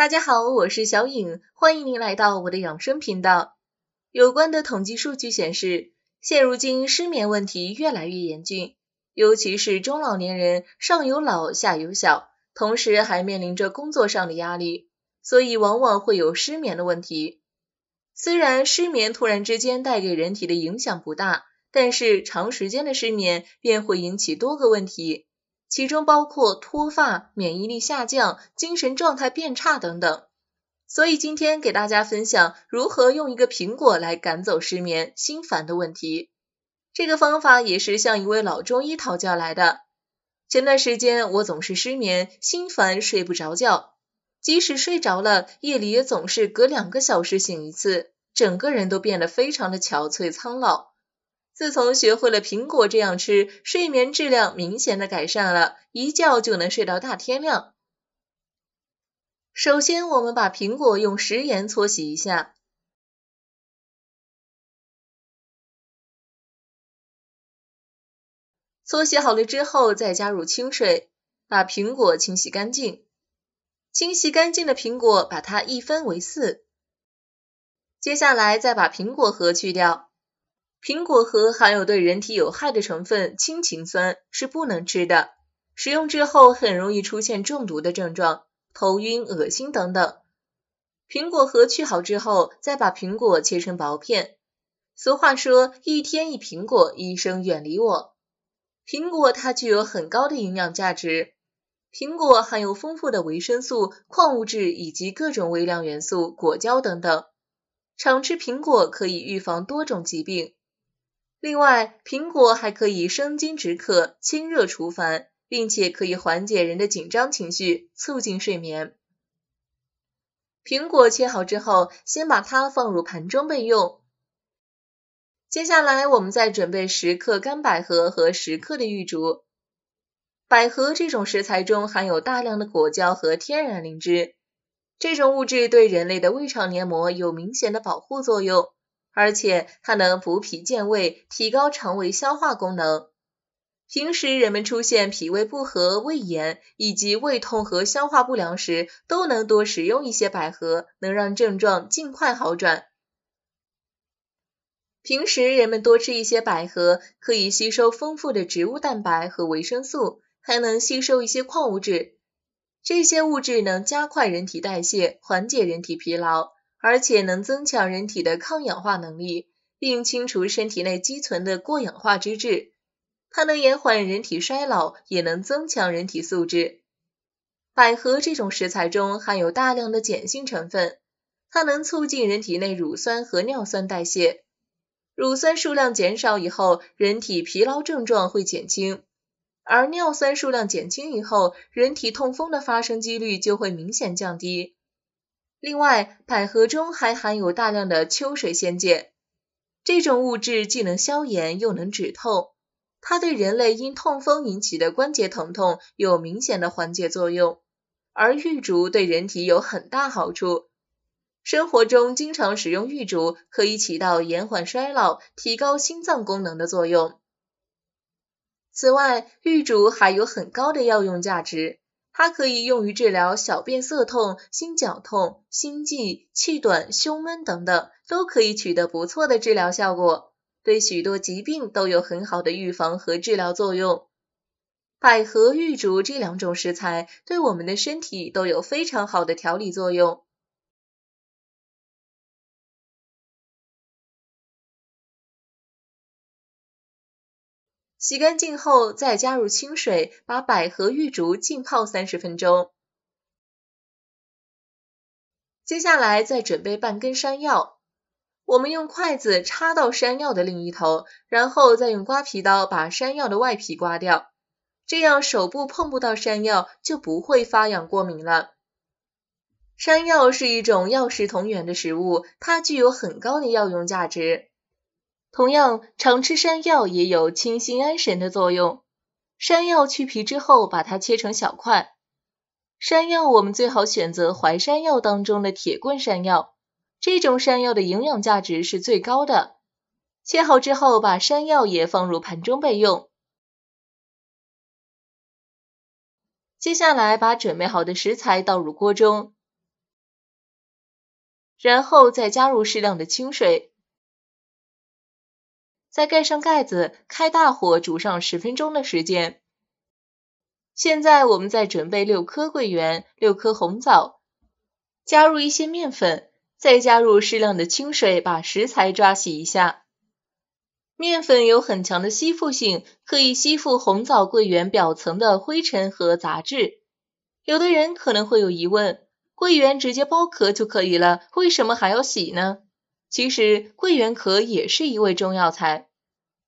大家好，我是小颖，欢迎您来到我的养生频道。有关的统计数据显示，现如今失眠问题越来越严峻，尤其是中老年人上有老下有小，同时还面临着工作上的压力，所以往往会有失眠的问题。虽然失眠突然之间带给人体的影响不大，但是长时间的失眠便会引起多个问题。其中包括脱发、免疫力下降、精神状态变差等等。所以今天给大家分享如何用一个苹果来赶走失眠、心烦的问题。这个方法也是向一位老中医讨教来的。前段时间我总是失眠、心烦、睡不着觉，即使睡着了，夜里也总是隔两个小时醒一次，整个人都变得非常的憔悴苍老。自从学会了苹果这样吃，睡眠质量明显的改善了，一觉就能睡到大天亮。首先，我们把苹果用食盐搓洗一下，搓洗好了之后，再加入清水，把苹果清洗干净。清洗干净的苹果，把它一分为四，接下来再把苹果核去掉。苹果核含有对人体有害的成分氢氰酸，是不能吃的。食用之后很容易出现中毒的症状，头晕、恶心等等。苹果核去好之后，再把苹果切成薄片。俗话说，一天一苹果，医生远离我。苹果它具有很高的营养价值。苹果含有丰富的维生素、矿物质以及各种微量元素、果胶等等。常吃苹果可以预防多种疾病。另外，苹果还可以生津止渴、清热除烦，并且可以缓解人的紧张情绪，促进睡眠。苹果切好之后，先把它放入盘中备用。接下来，我们再准备十克干百合和十克的玉竹。百合这种食材中含有大量的果胶和天然灵芝，这种物质对人类的胃肠黏膜有明显的保护作用。而且它能补脾健胃，提高肠胃消化功能。平时人们出现脾胃不和、胃炎以及胃痛和消化不良时，都能多食用一些百合，能让症状尽快好转。平时人们多吃一些百合，可以吸收丰富的植物蛋白和维生素，还能吸收一些矿物质，这些物质能加快人体代谢，缓解人体疲劳。而且能增强人体的抗氧化能力，并清除身体内积存的过氧化脂质。它能延缓人体衰老，也能增强人体素质。百合这种食材中含有大量的碱性成分，它能促进人体内乳酸和尿酸代谢。乳酸数量减少以后，人体疲劳症状会减轻；而尿酸数量减轻以后，人体痛风的发生几率就会明显降低。另外，百合中还含有大量的秋水仙碱，这种物质既能消炎又能止痛，它对人类因痛风引起的关节疼痛有明显的缓解作用。而玉竹对人体有很大好处，生活中经常使用玉竹，可以起到延缓衰老、提高心脏功能的作用。此外，玉竹还有很高的药用价值。它可以用于治疗小便涩痛、心绞痛、心悸、气短、胸闷等等，都可以取得不错的治疗效果，对许多疾病都有很好的预防和治疗作用。百合、玉竹这两种食材，对我们的身体都有非常好的调理作用。洗干净后，再加入清水，把百合玉竹浸泡三十分钟。接下来再准备半根山药，我们用筷子插到山药的另一头，然后再用刮皮刀把山药的外皮刮掉，这样手部碰不到山药，就不会发痒过敏了。山药是一种药食同源的食物，它具有很高的药用价值。同样，常吃山药也有清心安神的作用。山药去皮之后，把它切成小块。山药我们最好选择淮山药当中的铁棍山药，这种山药的营养价值是最高的。切好之后，把山药也放入盘中备用。接下来，把准备好的食材倒入锅中，然后再加入适量的清水。再盖上盖子，开大火煮上十分钟的时间。现在我们再准备六颗桂圆、六颗红枣，加入一些面粉，再加入适量的清水，把食材抓洗一下。面粉有很强的吸附性，可以吸附红枣、桂圆表层的灰尘和杂质。有的人可能会有疑问，桂圆直接剥壳就可以了，为什么还要洗呢？其实桂圆壳也是一味中药材，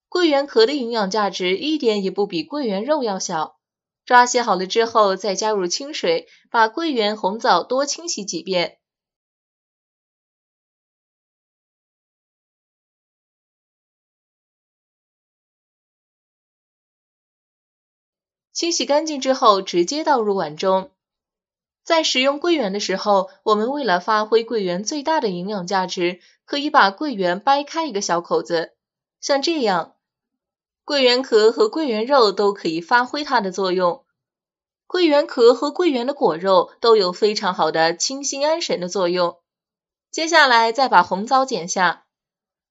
桂圆壳的营养价值一点也不比桂圆肉要小。抓洗好了之后，再加入清水，把桂圆、红枣多清洗几遍。清洗干净之后，直接倒入碗中。在食用桂圆的时候，我们为了发挥桂圆最大的营养价值。可以把桂圆掰开一个小口子，像这样，桂圆壳和桂圆肉都可以发挥它的作用。桂圆壳和桂圆的果肉都有非常好的清心安神的作用。接下来再把红枣剪下，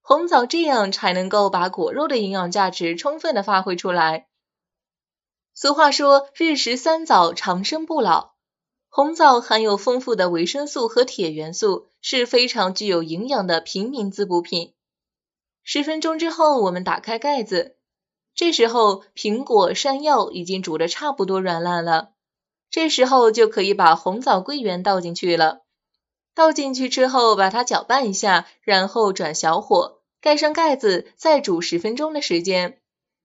红枣这样才能够把果肉的营养价值充分的发挥出来。俗话说，日食三枣，长生不老。红枣含有丰富的维生素和铁元素，是非常具有营养的平民滋补品。十分钟之后，我们打开盖子，这时候苹果、山药已经煮的差不多软烂了。这时候就可以把红枣、桂圆倒进去了，倒进去之后把它搅拌一下，然后转小火，盖上盖子，再煮十分钟的时间。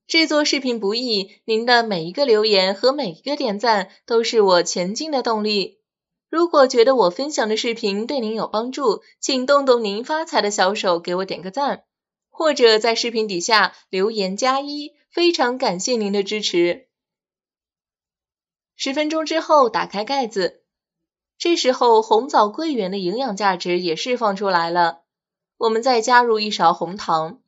制作视频不易，您的每一个留言和每一个点赞都是我前进的动力。如果觉得我分享的视频对您有帮助，请动动您发财的小手给我点个赞，或者在视频底下留言加一，非常感谢您的支持。十分钟之后打开盖子，这时候红枣桂圆的营养价值也释放出来了。我们再加入一勺红糖。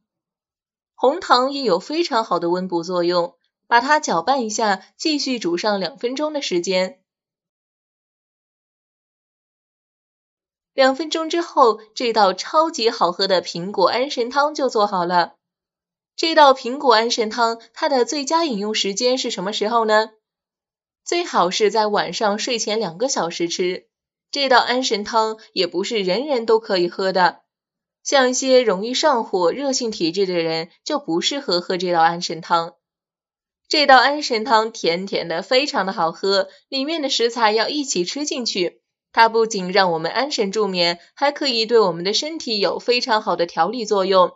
红糖也有非常好的温补作用，把它搅拌一下，继续煮上两分钟的时间。两分钟之后，这道超级好喝的苹果安神汤就做好了。这道苹果安神汤，它的最佳饮用时间是什么时候呢？最好是在晚上睡前两个小时吃。这道安神汤也不是人人都可以喝的。像一些容易上火、热性体质的人就不适合喝这道安神汤。这道安神汤甜甜的，非常的好喝，里面的食材要一起吃进去。它不仅让我们安神助眠，还可以对我们的身体有非常好的调理作用。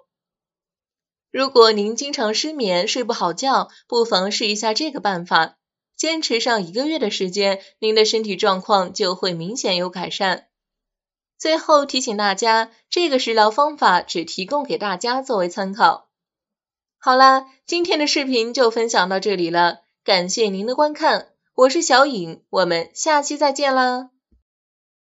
如果您经常失眠、睡不好觉，不妨试一下这个办法，坚持上一个月的时间，您的身体状况就会明显有改善。最后提醒大家，这个食疗方法只提供给大家作为参考。好啦，今天的视频就分享到这里了，感谢您的观看，我是小颖，我们下期再见啦。